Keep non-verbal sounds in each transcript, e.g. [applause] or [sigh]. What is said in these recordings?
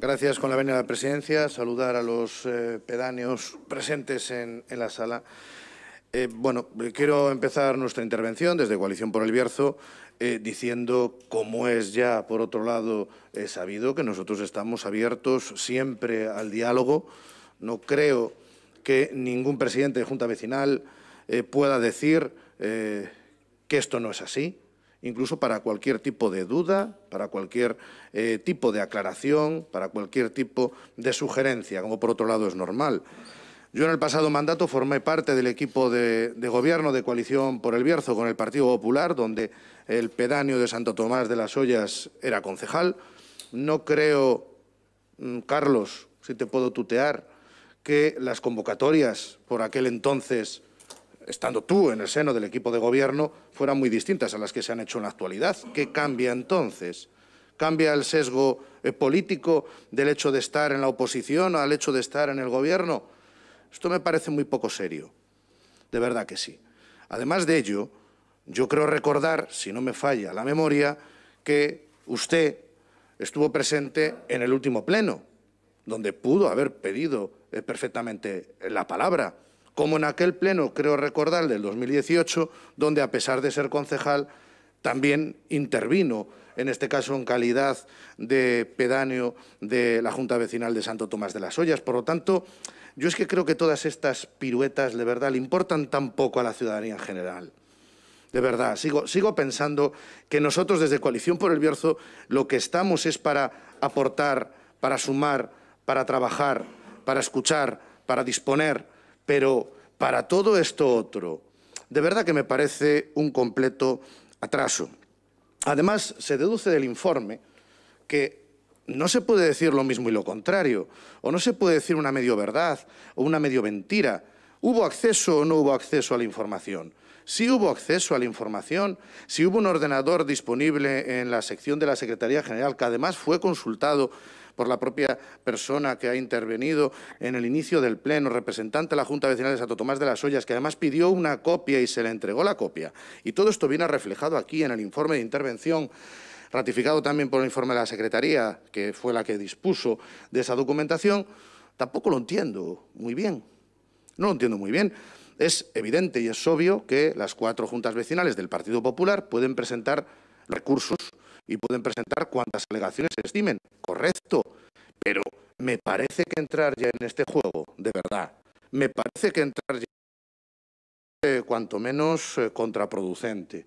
Gracias con la venida de la presidencia. Saludar a los eh, pedáneos presentes en, la sala. Eh, bueno, eh, quiero empezar nuestra intervención desde Coalición por el Bierzo diciendo, como es ya, por otro lado, sabido, que nosotros estamos abiertos siempre al diálogo. No creo que ningún presidente de Junta Vecinal pueda decir que esto no es así incluso para cualquier tipo de duda, para cualquier eh, tipo de aclaración, para cualquier tipo de sugerencia, como por otro lado es normal. Yo en el pasado mandato formé parte del equipo de, de, gobierno de coalición por el Bierzo con el Partido Popular, donde el pedáneo de Santo Tomás de las Ollas era concejal. No creo, mm, Carlos, si te puedo tutear, que las convocatorias por aquel entonces estando tú en el seno del equipo de gobierno, fueran muy distintas a las que se han hecho en la actualidad. ¿Qué cambia entonces? ¿Cambia el sesgo eh, político del hecho de estar en la oposición al hecho de estar en el gobierno? Esto me parece muy poco serio. De verdad que sí. Además de ello, yo creo recordar, si no me falla la memoria, que usted estuvo presente en el último pleno, donde pudo haber pedido eh, perfectamente la palabra como en aquel pleno, creo recordar, del 2018, donde a pesar de ser concejal, también intervino, en este caso en calidad de pedáneo de la Junta Vecinal de Santo Tomás de las Ollas. Por lo tanto, yo es que creo que todas estas piruetas de verdad le importan tan poco a la ciudadanía en general. De verdad, sigo, sigo pensando que nosotros desde Coalición por el Bierzo lo que estamos es para aportar, para sumar, para trabajar, para escuchar, para disponer, pero para todo esto otro, de verdad que me parece un completo atraso. Además, se deduce del informe que no se puede decir lo mismo y lo contrario, o no se puede decir una medio verdad o una medio mentira. ¿Hubo acceso o no hubo acceso a la información? Si hubo acceso a la información, si hubo un ordenador disponible en la sección de la Secretaría General, que además fue consultado por la propia persona que ha intervenido en el inicio del Pleno, representante de la Junta Vecinal de Santo Tomás de las Ollas, que además pidió una copia y se le entregó la copia. Y todo esto viene reflejado aquí en el informe de intervención ratificado también por el informe de la Secretaría, que fue la que dispuso de esa documentación, tampoco lo entiendo muy bien. No lo entiendo muy bien. Es evidente y es obvio que las cuatro juntas vecinales del Partido Popular pueden presentar recursos y pueden presentar cuantas alegaciones se estimen. Correcto. Pero me parece que entrar ya en este juego, de verdad, me parece que entrar ya eh, cuanto menos eh, contraproducente.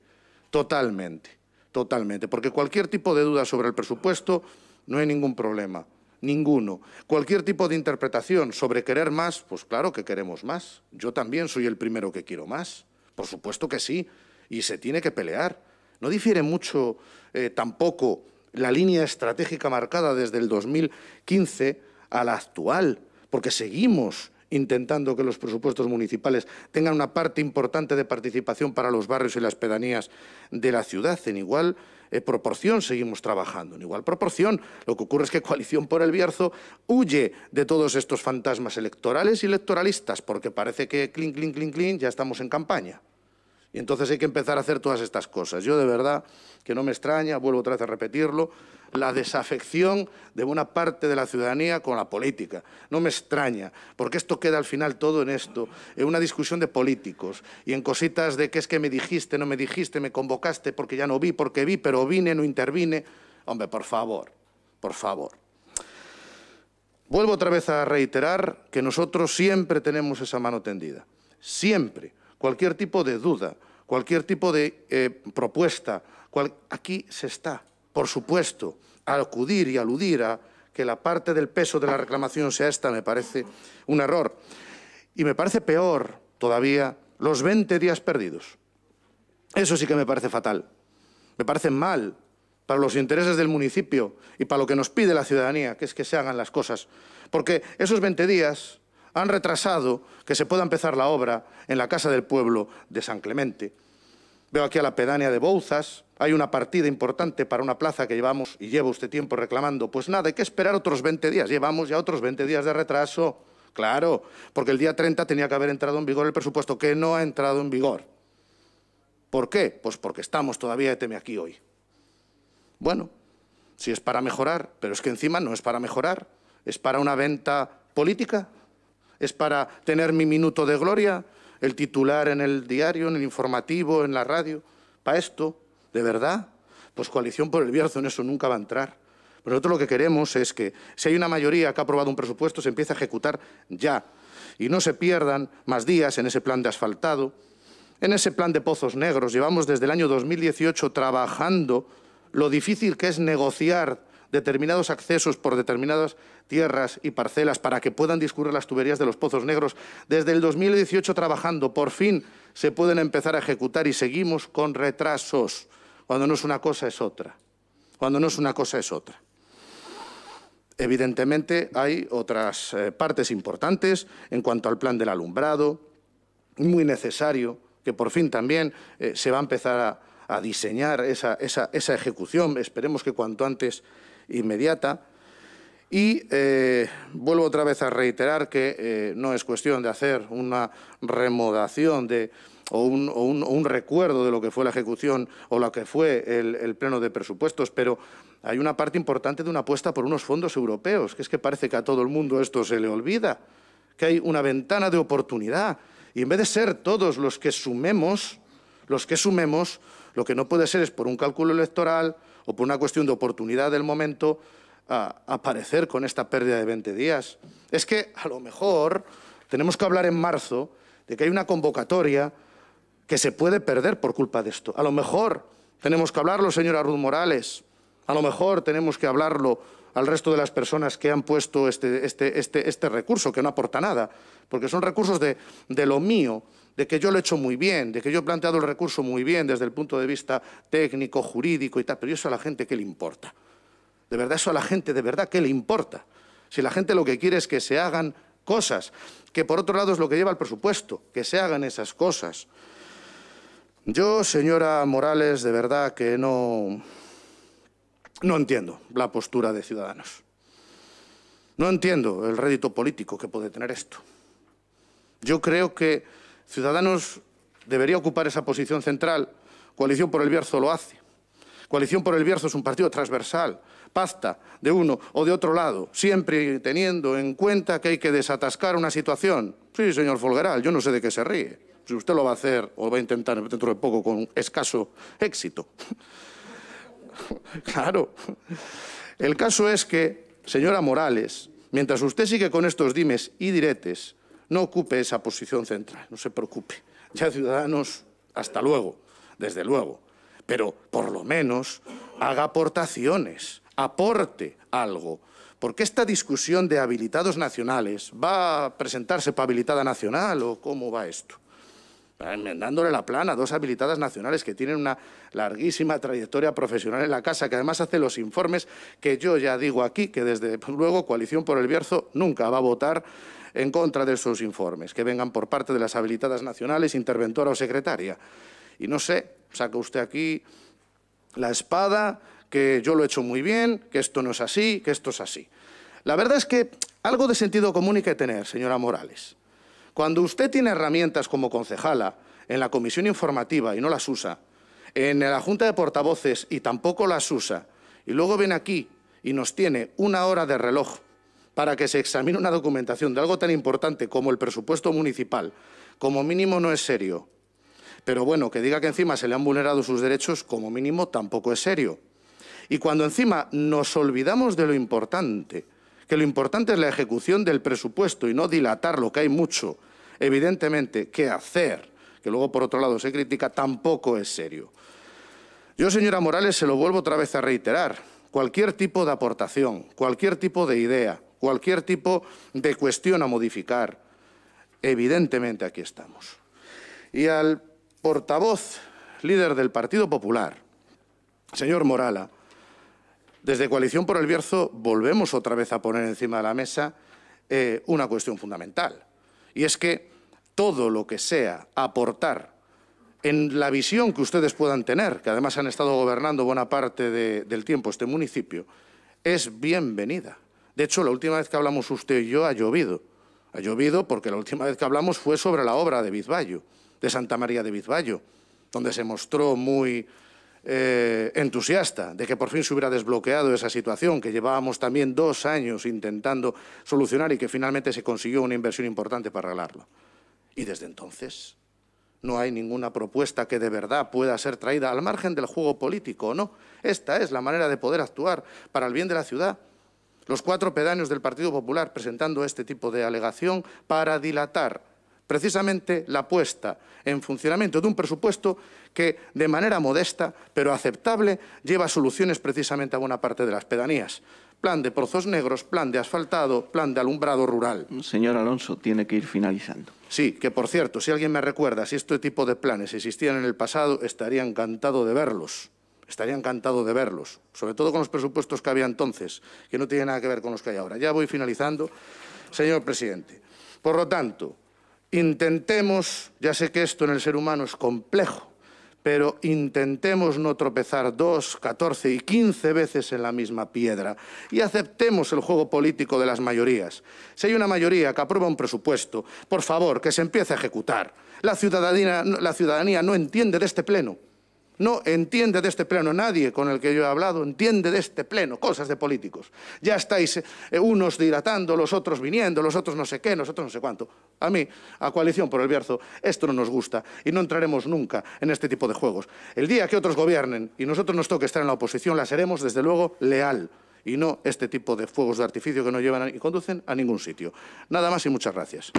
Totalmente, totalmente. Porque cualquier tipo de duda sobre el presupuesto no hay ningún problema, ninguno. Cualquier tipo de interpretación sobre querer más, pues claro que queremos más. Yo también soy el primero que quiero más, por supuesto que sí, y se tiene que pelear no difiere mucho eh, tampoco la línea estratégica marcada desde el 2015 a la actual, porque seguimos intentando que los presupuestos municipales tengan una parte importante de participación para los barrios y las pedanías de la ciudad. En igual eh, proporción seguimos trabajando, en igual proporción. Lo que ocurre es que Coalición por el Bierzo huye de todos estos fantasmas electorales y electoralistas, porque parece que clink, clink, clink, clink, ya estamos en campaña. Y entonces hay que empezar a hacer todas estas cosas. Yo de verdad, que no me extraña, vuelvo otra vez a repetirlo, la desafección de una parte de la ciudadanía con la política. No me extraña, porque esto queda al final todo en esto, en una discusión de políticos y en cositas de qué es que me dijiste, no me dijiste, me convocaste porque ya no vi, porque vi, pero vine, no intervine. Hombre, por favor, por favor. Vuelvo otra vez a reiterar que nosotros siempre tenemos esa mano tendida, siempre cualquier tipo de duda, cualquier tipo de eh, propuesta. Aquí se está, por supuesto, a acudir y aludir a que la parte del peso de la reclamación sea esta me parece un error. Y me parece peor todavía los 20 días perdidos. Eso sí que me parece fatal. Me parece mal para los intereses del municipio y para lo que nos pide la ciudadanía, que es que se hagan las cosas. Porque esos 20 días han retrasado que se pueda empezar la obra en la Casa del Pueblo de San Clemente. Veo aquí a la pedánea de Bouzas, hay una partida importante para una plaza que llevamos y lleva usted tiempo reclamando. Pues nada, hay que esperar otros 20 días, llevamos ya otros 20 días de retraso. Claro, porque el día 30 tenía que haber entrado en vigor el presupuesto, que no ha entrado en vigor. ¿Por qué? Pues porque estamos todavía de aquí hoy. Bueno, si es para mejorar, pero es que encima no es para mejorar, es para una venta política es para tener mi minuto de gloria, el titular en el diario, en el informativo, en la radio. Para esto, de verdad, pues coalición por el Bierzo en eso nunca va a entrar. Pero nosotros lo que queremos es que si hay una mayoría que ha aprobado un presupuesto, se empiece a ejecutar ya y no se pierdan más días en ese plan de asfaltado, en ese plan de pozos negros. Llevamos desde el año 2018 trabajando lo difícil que es negociar determinados accesos por determinadas tierras y parcelas para que puedan discurrir las tuberías de los pozos negros. Desde el 2018 trabajando, por fin se pueden empezar a ejecutar y seguimos con retrasos. Cuando no es una cosa es otra. Cuando no es una cosa es otra. Evidentemente hay otras eh, partes importantes en cuanto al plan del alumbrado, muy necesario, que por fin también eh, se va a empezar a, diseñar esa, ejecución, esperemos que cuanto antes inmediata. Y eh, vuelvo otra vez a reiterar que eh, no es cuestión de hacer una remodación de, o, un, recuerdo de lo que fue la ejecución o lo que fue el, el pleno de presupuestos, pero hay una parte importante de una apuesta por unos fondos europeos, que es que parece que a todo el mundo esto se le olvida, que hay una ventana de oportunidad. Y en vez de ser todos los que sumemos, los que sumemos, lo que no puede ser es por un cálculo electoral o por una cuestión de oportunidad del momento aparecer con esta pérdida de 20 días. Es que a lo mejor tenemos que hablar en marzo de que hay una convocatoria que se puede perder por culpa de esto. A lo mejor tenemos que hablarlo, señora Ruth Morales. A lo mejor tenemos que hablarlo al resto de las personas que han puesto este, este, este, este recurso, que no aporta nada, porque son recursos de lo mío, de que yo lo he hecho muy bien, de que yo he planteado el recurso muy bien desde el punto de vista técnico, jurídico y tal, pero eso a la gente qué le importa. De verdad, eso a la gente, de verdad, ¿qué le importa? Si la gente lo que quiere es que se hagan cosas, que por otro lado es lo que lleva el presupuesto, que se hagan esas cosas. Yo, señora Morales, de verdad que no, no entiendo la postura de Ciudadanos. No entiendo el rédito político que puede tener esto. Yo creo que Ciudadanos debería ocupar esa posición central. Coalición por el Bierzo lo hace. Coalición por el Bierzo es un partido transversal, pasta de uno o de otro lado, siempre teniendo en cuenta que hay que desatascar una situación. Sí, señor Folgueral, yo no sé de qué se ríe. Si usted lo va a hacer o va a intentar dentro de poco con escaso éxito. [laughs] claro. El caso es que, señora Morales, mientras usted sigue con estos dimes y diretes, no ocupe esa posición central, no se preocupe. Ya Ciudadanos, hasta luego, desde luego, pero por lo menos haga aportaciones, aporte algo, porque esta discusión de habilitados nacionales, ¿va a presentarse para habilitada nacional o cómo va esto? dándole la plana, a dos habilitadas nacionales que tienen una larguísima trayectoria profesional en la casa, que además hace los informes que yo ya digo aquí, que desde luego Coalición por el Bierzo nunca va a votar en contra de esos informes, que vengan por parte de las habilitadas nacionales, interventora o secretaria. Y no sé, saca usted aquí la espada, que yo lo he hecho muy bien, que esto no es así, que esto es así. La verdad es que algo de sentido común hay que tener, señora Morales. Cuando usted tiene herramientas como concejala en la comisión informativa y no las usa, en la junta de portavoces y tampoco las usa, y luego viene aquí y nos tiene una hora de reloj para que se examine una documentación de algo tan importante como el presupuesto municipal, como mínimo no es serio. Pero bueno, que diga que encima se le han vulnerado sus derechos, como mínimo tampoco es serio. Y cuando encima nos olvidamos de lo importante, que lo importante es la ejecución del presupuesto y no dilatar lo que hay mucho, evidentemente, que hacer, que luego por otro lado se critica, tampoco es serio. Yo, señora Morales, se lo vuelvo otra vez a reiterar. Cualquier tipo de aportación, cualquier tipo de idea, cualquier tipo de cuestión a modificar, evidentemente aquí estamos. Y al portavoz, líder del Partido Popular, señor Morala, desde Coalición por el Bierzo volvemos otra vez a poner encima de la mesa eh, una cuestión fundamental, y es que todo lo que sea aportar en la visión que ustedes puedan tener, que además han estado gobernando buena parte del tiempo este municipio, es bienvenida. De hecho, la última vez que hablamos usted y yo ha llovido. Ha llovido porque la última vez que hablamos fue sobre la obra de Vizbayo, de Santa María de Vizbayo, donde se mostró muy eh, entusiasta de que por fin se hubiera desbloqueado esa situación que llevábamos también dos años intentando solucionar y que finalmente se consiguió una inversión importante para arreglarlo. Y desde entonces no hay ninguna propuesta que de verdad pueda ser traída al margen del juego político no. Esta es la manera de poder actuar para el bien de la ciudad. Los cuatro pedaños del Partido Popular presentando este tipo de alegación para dilatar precisamente la puesta en funcionamiento de un presupuesto que, de manera modesta, pero aceptable, lleva soluciones precisamente a buena parte de las pedanías. Plan de pozos negros, plan de asfaltado, plan de alumbrado rural. Señor Alonso, tiene que ir finalizando. Sí, que por cierto, si alguien me recuerda, si este tipo de planes existían en el pasado, estaría encantado de verlos estaría encantado de verlos, sobre todo con los presupuestos que había entonces, que no tienen nada que ver con los que hay ahora. Ya voy finalizando, señor presidente. Por lo tanto, intentemos, ya sé que esto en el ser humano es complejo, pero intentemos no tropezar dos, catorce y quince veces en la misma piedra y aceptemos el juego político de las mayorías. Si hay una mayoría que aprueba un presupuesto, por favor, que se empiece a ejecutar. La ciudadanía, no entiende de este pleno. No entiende de este pleno nadie con el que yo he hablado, entiende de este pleno cosas de políticos. Ya estáis eh, unos dilatando, los otros viniendo, los otros no sé qué, nosotros no sé cuánto. A mí, a coalición por el Bierzo, esto no nos gusta y no entraremos nunca en este tipo de juegos. El día que otros gobiernen y nosotros nos toque estar en la oposición, la seremos desde luego leal y no este tipo de fuegos de artificio que no llevan y conducen a ningún sitio. Nada más y muchas gracias.